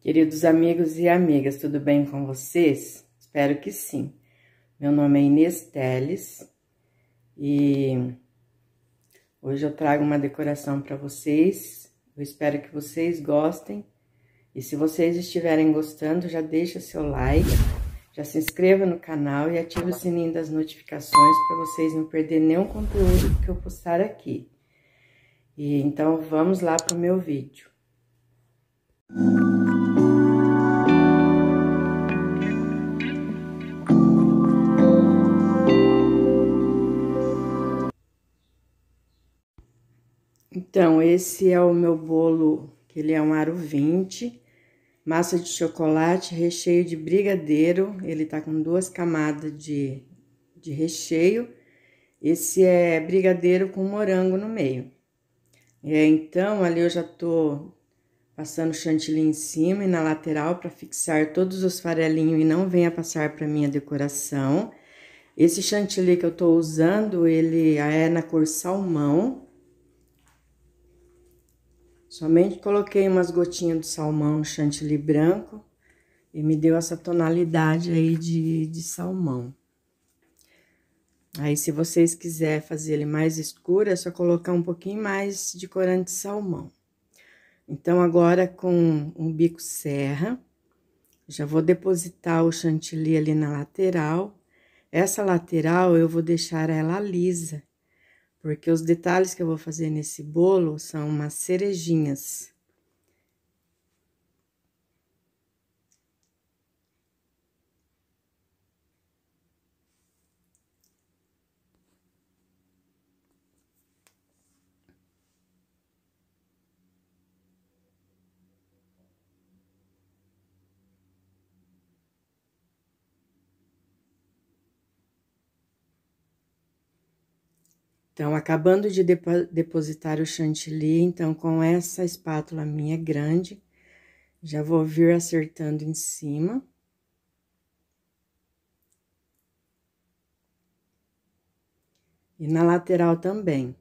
Queridos amigos e amigas, tudo bem com vocês? Espero que sim. Meu nome é Inês Teles e hoje eu trago uma decoração para vocês. Eu espero que vocês gostem. E se vocês estiverem gostando, já deixa seu like, já se inscreva no canal e ative o sininho das notificações para vocês não perderem nenhum conteúdo que eu postar aqui. E então vamos lá para o meu vídeo. Música Então, esse é o meu bolo, que ele é um aro 20, massa de chocolate, recheio de brigadeiro, ele tá com duas camadas de, de recheio. Esse é brigadeiro com morango no meio. É, então, ali eu já tô passando chantilly em cima e na lateral para fixar todos os farelinhos e não venha passar para minha decoração. Esse chantilly que eu tô usando, ele é na cor salmão, Somente coloquei umas gotinhas de salmão no chantilly branco e me deu essa tonalidade aí de, de salmão. Aí, se vocês quiserem fazer ele mais escuro, é só colocar um pouquinho mais de corante salmão. Então, agora com um bico serra, já vou depositar o chantilly ali na lateral. Essa lateral eu vou deixar ela lisa, porque os detalhes que eu vou fazer nesse bolo são umas cerejinhas. Então, acabando de depositar o chantilly, então com essa espátula minha grande, já vou vir acertando em cima. E na lateral também.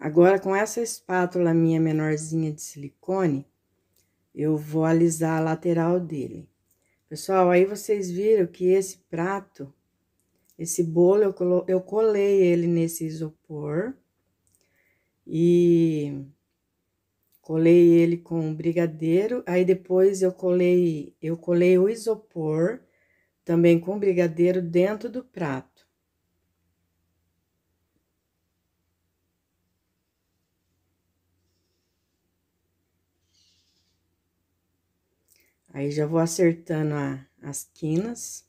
Agora, com essa espátula minha menorzinha de silicone, eu vou alisar a lateral dele. Pessoal, aí vocês viram que esse prato, esse bolo, eu, colo eu colei ele nesse isopor e colei ele com brigadeiro, aí depois eu colei, eu colei o isopor também com brigadeiro dentro do prato. Aí já vou acertando a, as quinas.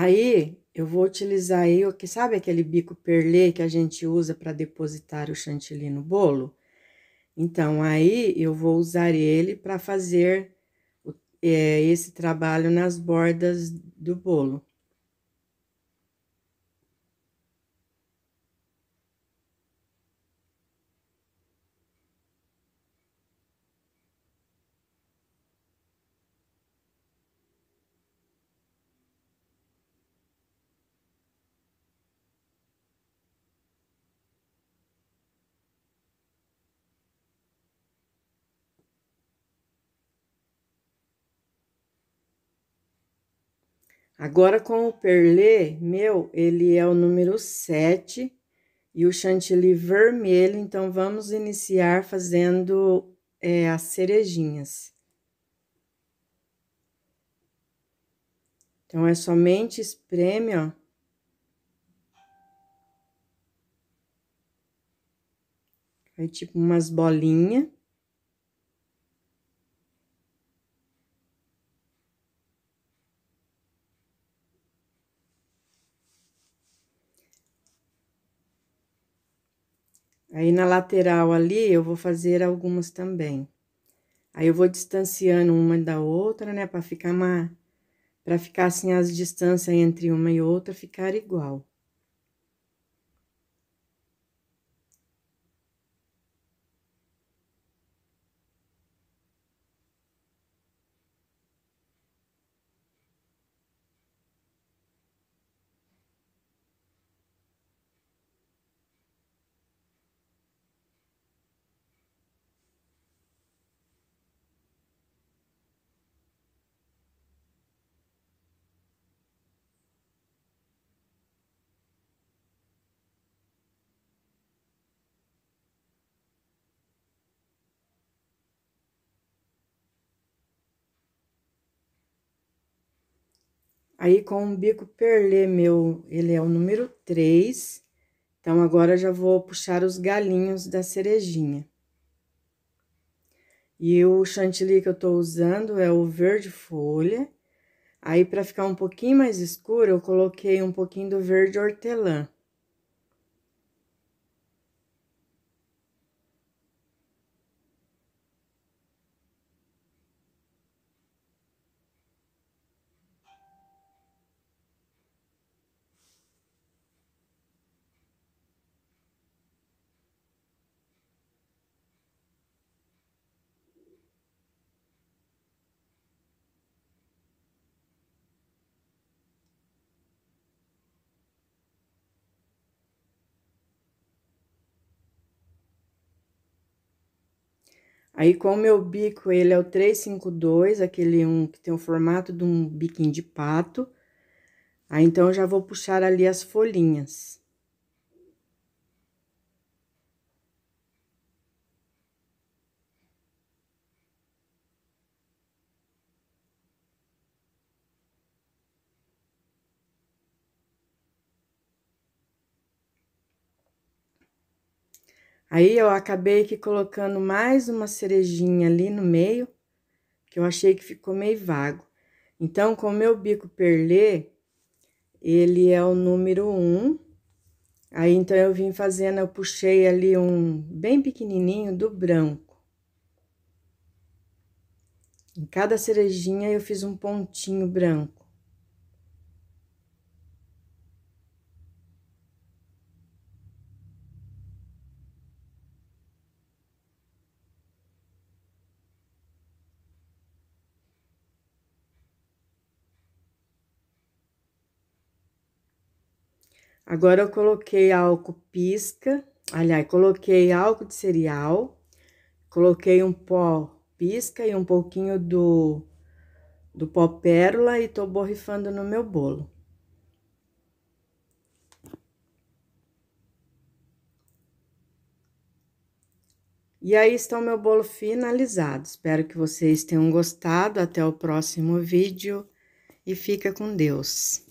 Aí eu vou utilizar aí, sabe aquele bico perlé que a gente usa para depositar o chantilly no bolo? Então, aí eu vou usar ele para fazer é, esse trabalho nas bordas do bolo. Agora, com o perlê, meu, ele é o número 7 e o chantilly vermelho, então vamos iniciar fazendo é, as cerejinhas. Então, é somente espreme, ó. aí tipo umas bolinhas. Aí, na lateral ali, eu vou fazer algumas também. Aí, eu vou distanciando uma da outra, né? Pra ficar uma... Pra ficar assim, as distâncias entre uma e outra ficar igual. Aí, com um bico perlê meu, ele é o número 3. Então, agora já vou puxar os galinhos da cerejinha. E o chantilly que eu tô usando é o verde folha. Aí, para ficar um pouquinho mais escuro, eu coloquei um pouquinho do verde hortelã. Aí, com o meu bico, ele é o 352, aquele um que tem o formato de um biquinho de pato. Aí, então, eu já vou puxar ali as folhinhas. Aí eu acabei aqui colocando mais uma cerejinha ali no meio, que eu achei que ficou meio vago. Então, com o meu bico perlê, ele é o número um. Aí, então, eu vim fazendo, eu puxei ali um bem pequenininho do branco. Em cada cerejinha, eu fiz um pontinho branco. Agora eu coloquei álcool pisca, aliás, coloquei álcool de cereal, coloquei um pó pisca e um pouquinho do, do pó pérola e tô borrifando no meu bolo. E aí está o meu bolo finalizado. Espero que vocês tenham gostado. Até o próximo vídeo e fica com Deus.